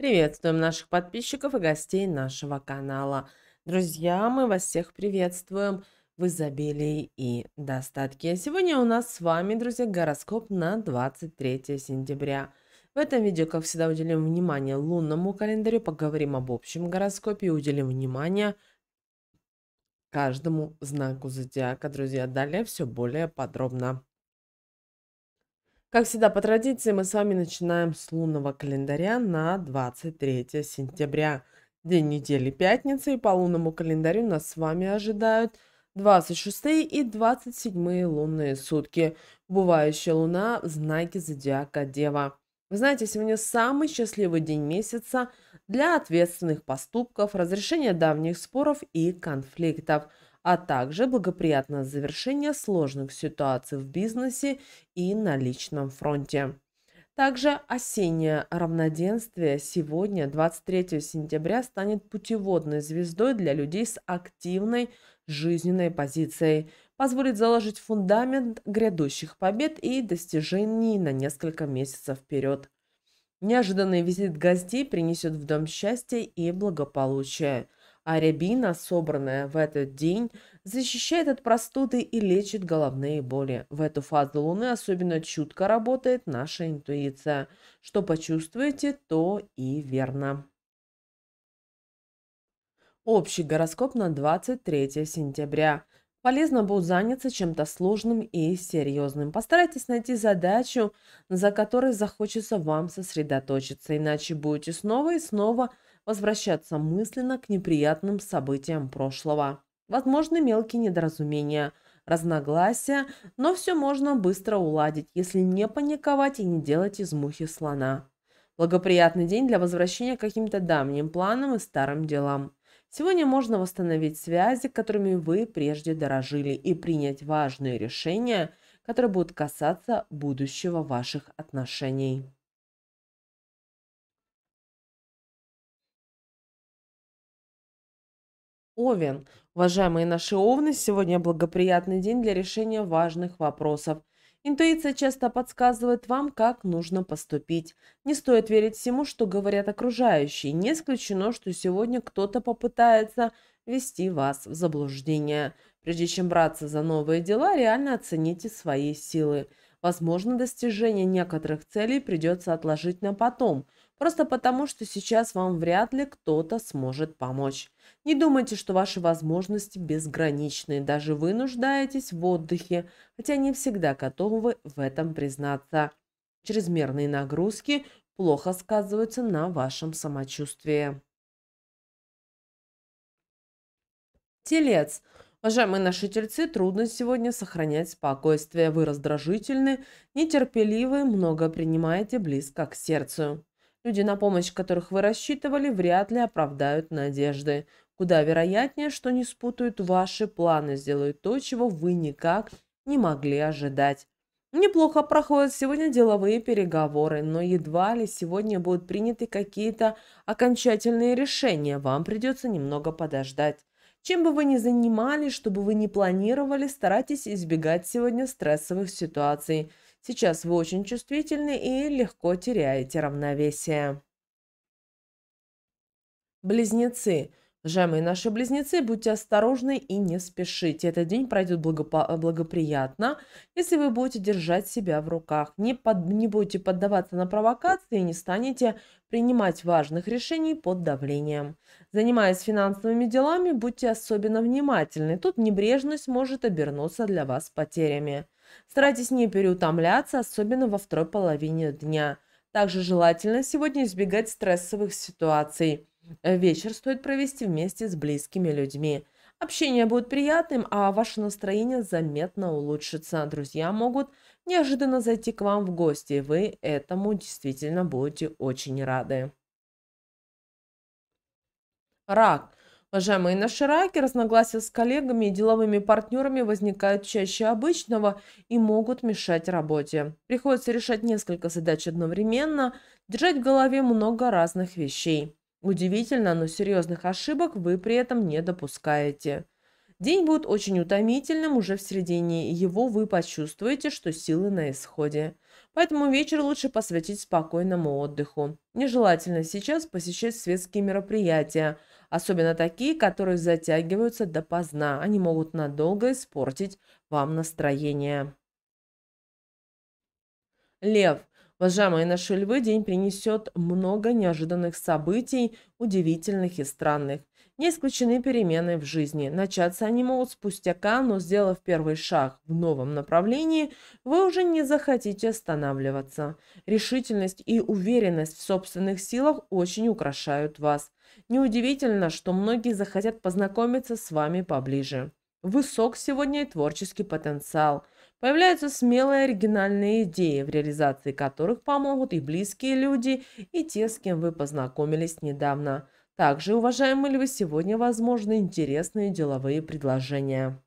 Приветствуем наших подписчиков и гостей нашего канала. Друзья, мы вас всех приветствуем в изобилии и достатке. Сегодня у нас с вами, друзья, гороскоп на 23 сентября. В этом видео, как всегда, уделим внимание лунному календарю, поговорим об общем гороскопе и уделим внимание каждому знаку зодиака, друзья. Далее все более подробно. Как всегда, по традиции, мы с вами начинаем с лунного календаря на 23 сентября. День недели пятницы, и по лунному календарю нас с вами ожидают 26 и 27 лунные сутки. Бывающая луна в знаке зодиака Дева. Вы знаете, сегодня самый счастливый день месяца для ответственных поступков, разрешения давних споров и конфликтов – а также благоприятное завершение сложных ситуаций в бизнесе и на личном фронте. Также осеннее равноденствие сегодня, 23 сентября, станет путеводной звездой для людей с активной жизненной позицией, позволит заложить фундамент грядущих побед и достижений на несколько месяцев вперед. Неожиданный визит гостей принесет в дом счастье и благополучие – а рябина, собранная в этот день, защищает от простуды и лечит головные боли. В эту фазу Луны особенно чутко работает наша интуиция. Что почувствуете, то и верно. Общий гороскоп на 23 сентября. Полезно будет заняться чем-то сложным и серьезным. Постарайтесь найти задачу, за которой захочется вам сосредоточиться, иначе будете снова и снова – возвращаться мысленно к неприятным событиям прошлого. Возможны мелкие недоразумения, разногласия, но все можно быстро уладить, если не паниковать и не делать из мухи слона. Благоприятный день для возвращения к каким-то давним планам и старым делам. Сегодня можно восстановить связи, которыми вы прежде дорожили, и принять важные решения, которые будут касаться будущего ваших отношений. Овен. Уважаемые наши овны, сегодня благоприятный день для решения важных вопросов. Интуиция часто подсказывает вам, как нужно поступить. Не стоит верить всему, что говорят окружающие. Не исключено, что сегодня кто-то попытается ввести вас в заблуждение. Прежде чем браться за новые дела, реально оцените свои силы. Возможно, достижение некоторых целей придется отложить на потом – Просто потому, что сейчас вам вряд ли кто-то сможет помочь. Не думайте, что ваши возможности безграничны, даже вы нуждаетесь в отдыхе, хотя не всегда готовы в этом признаться. Чрезмерные нагрузки плохо сказываются на вашем самочувствии. Телец. Уважаемые наши тельцы, трудно сегодня сохранять спокойствие. Вы раздражительны, нетерпеливы, много принимаете близко к сердцу. Люди, на помощь которых вы рассчитывали, вряд ли оправдают надежды. Куда вероятнее, что не спутают ваши планы, сделают то, чего вы никак не могли ожидать. Неплохо проходят сегодня деловые переговоры, но едва ли сегодня будут приняты какие-то окончательные решения, вам придется немного подождать. Чем бы вы ни занимались, что бы вы ни планировали, старайтесь избегать сегодня стрессовых ситуаций – Сейчас вы очень чувствительны и легко теряете равновесие. Близнецы. Уважаемые наши близнецы, будьте осторожны и не спешите. Этот день пройдет благопо- благоприятно, если вы будете держать себя в руках. Не, под- не будете поддаваться на провокации и не станете принимать важных решений под давлением. Занимаясь финансовыми делами, будьте особенно внимательны. Тут небрежность может обернуться для вас потерями. Старайтесь не переутомляться, особенно во второй половине дня. Также желательно сегодня избегать стрессовых ситуаций. Э, вечер стоит провести вместе с близкими людьми. Общение будет приятным, а ваше настроение заметно улучшится. Друзья могут неожиданно зайти к вам в гости, и вы этому действительно будете очень рады. Рак. Уважаемые, наши раки, разногласия с коллегами и деловыми партнерами возникают чаще обычного и могут мешать работе. Приходится решать несколько задач одновременно, держать в голове много разных вещей. Удивительно, но серьезных ошибок вы при этом не допускаете. День будет очень утомительным, уже в середине его вы почувствуете, что силы на исходе. Поэтому вечер лучше посвятить спокойному отдыху. Нежелательно сейчас посещать светские мероприятия, особенно такие, которые затягиваются допоздна. Они могут надолго испортить вам настроение. Лев. Уважаемые наши львы, день принесет много неожиданных событий, удивительных и странных. Не исключены перемены в жизни. Начаться они могут с пустяка, но сделав первый шаг в новом направлении, вы уже не захотите останавливаться. Решительность и уверенность в собственных силах очень украшают вас. Неудивительно, что многие захотят познакомиться с вами поближе. Высок сегодня и творческий потенциал. Появляются смелые оригинальные идеи, в реализации которых помогут и близкие люди, и те, с кем вы познакомились недавно. Также, уважаемые львы, сегодня возможны интересные деловые предложения.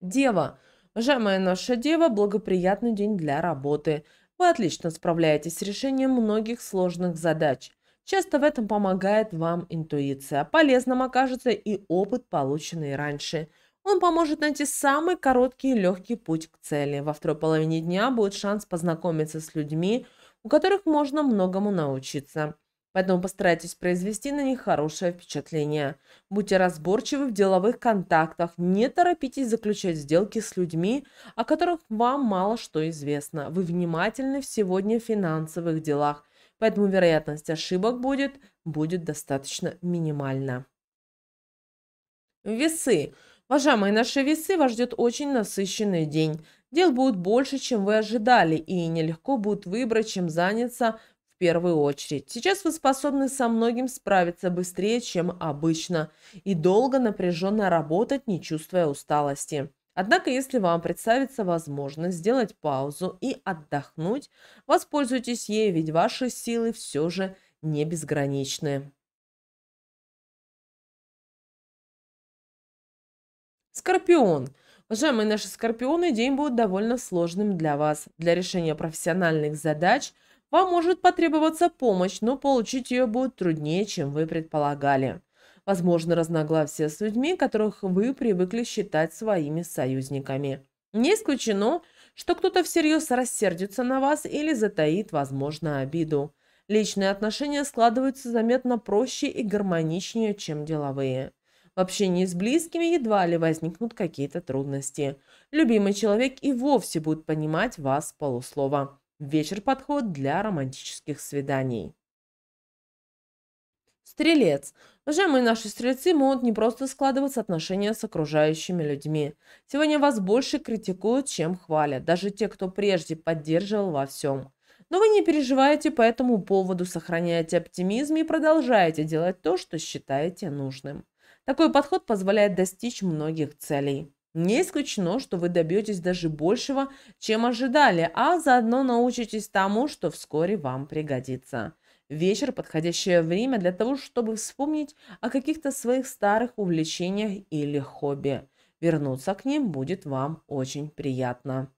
Дева. Уважаемая наша дева, благоприятный день для работы. Вы отлично справляетесь с решением многих сложных задач. Часто в этом помогает вам интуиция. Полезным окажется и опыт, полученный раньше. Он поможет найти самый короткий и легкий путь к цели. Во второй половине дня будет шанс познакомиться с людьми, у которых можно многому научиться. Поэтому постарайтесь произвести на них хорошее впечатление. Будьте разборчивы в деловых контактах, не торопитесь заключать сделки с людьми, о которых вам мало что известно. Вы внимательны в сегодня в финансовых делах, поэтому вероятность ошибок будет, будет достаточно минимальна. Весы. Уважаемые наши весы, вас ждет очень насыщенный день. Дел будет больше, чем вы ожидали, и нелегко будет выбрать, чем заняться первую очередь. Сейчас вы способны со многим справиться быстрее, чем обычно, и долго напряженно работать, не чувствуя усталости. Однако, если вам представится возможность сделать паузу и отдохнуть, воспользуйтесь ею, ведь ваши силы все же не безграничны. Скорпион. Уважаемые наши скорпионы, день будет довольно сложным для вас. Для решения профессиональных задач – вам может потребоваться помощь, но получить ее будет труднее, чем вы предполагали. Возможно, разногласия с людьми, которых вы привыкли считать своими союзниками. Не исключено, что кто-то всерьез рассердится на вас или затаит, возможно, обиду. Личные отношения складываются заметно проще и гармоничнее, чем деловые. В общении с близкими едва ли возникнут какие-то трудности. Любимый человек и вовсе будет понимать вас полуслова. Вечер подход для романтических свиданий. Стрелец. Уважаемые наши стрельцы могут не просто складывать отношения с окружающими людьми. Сегодня вас больше критикуют, чем хвалят, даже те, кто прежде поддерживал во всем. Но вы не переживаете по этому поводу, сохраняете оптимизм и продолжаете делать то, что считаете нужным. Такой подход позволяет достичь многих целей. Не исключено, что вы добьетесь даже большего, чем ожидали, а заодно научитесь тому, что вскоре вам пригодится. Вечер – подходящее время для того, чтобы вспомнить о каких-то своих старых увлечениях или хобби. Вернуться к ним будет вам очень приятно.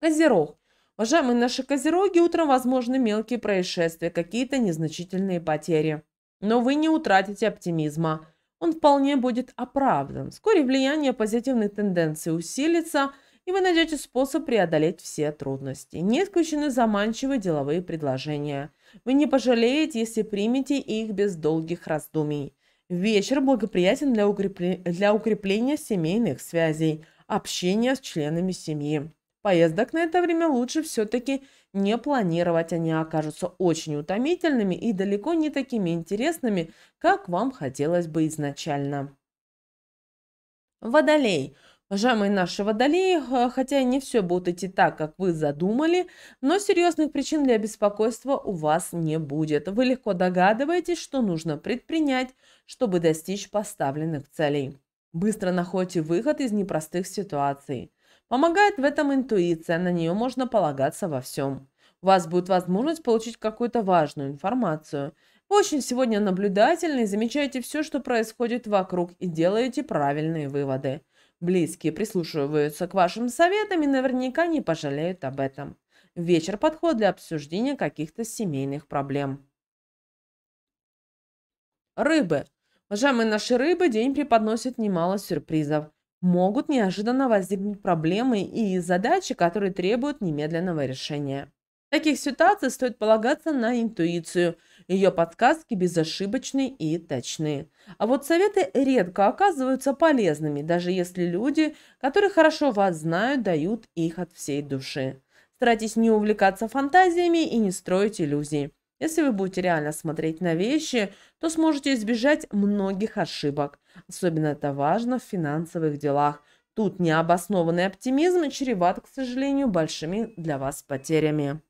Козерог. Уважаемые наши козероги, утром возможны мелкие происшествия, какие-то незначительные потери. Но вы не утратите оптимизма – он вполне будет оправдан. Вскоре влияние позитивной тенденции усилится, и вы найдете способ преодолеть все трудности. Не исключены заманчивые деловые предложения. Вы не пожалеете, если примете их без долгих раздумий. Вечер благоприятен для, укрепли... для укрепления семейных связей, общения с членами семьи. Поездок на это время лучше все-таки не планировать, они окажутся очень утомительными и далеко не такими интересными, как вам хотелось бы изначально. Водолей. Уважаемые наши водолеи, э, хотя не все будет идти так, как вы задумали, но серьезных причин для беспокойства у вас не будет. Вы легко догадываетесь, что нужно предпринять, чтобы достичь поставленных целей. Быстро находите выход из непростых ситуаций. Помогает в этом интуиция, на нее можно полагаться во всем. У вас будет возможность получить какую-то важную информацию. Вы очень сегодня наблюдательны, замечаете все, что происходит вокруг и делаете правильные выводы. Близкие прислушиваются к вашим советам и наверняка не пожалеют об этом. Вечер подход для обсуждения каких-то семейных проблем. Рыбы. Уважаемые наши рыбы, день преподносит немало сюрпризов могут неожиданно возникнуть проблемы и задачи, которые требуют немедленного решения. В таких ситуациях стоит полагаться на интуицию. Ее подсказки безошибочны и точны. А вот советы редко оказываются полезными, даже если люди, которые хорошо вас знают, дают их от всей души. Старайтесь не увлекаться фантазиями и не строить иллюзий. Если вы будете реально смотреть на вещи, то сможете избежать многих ошибок. Особенно это важно в финансовых делах. Тут необоснованный оптимизм чреват, к сожалению, большими для вас потерями.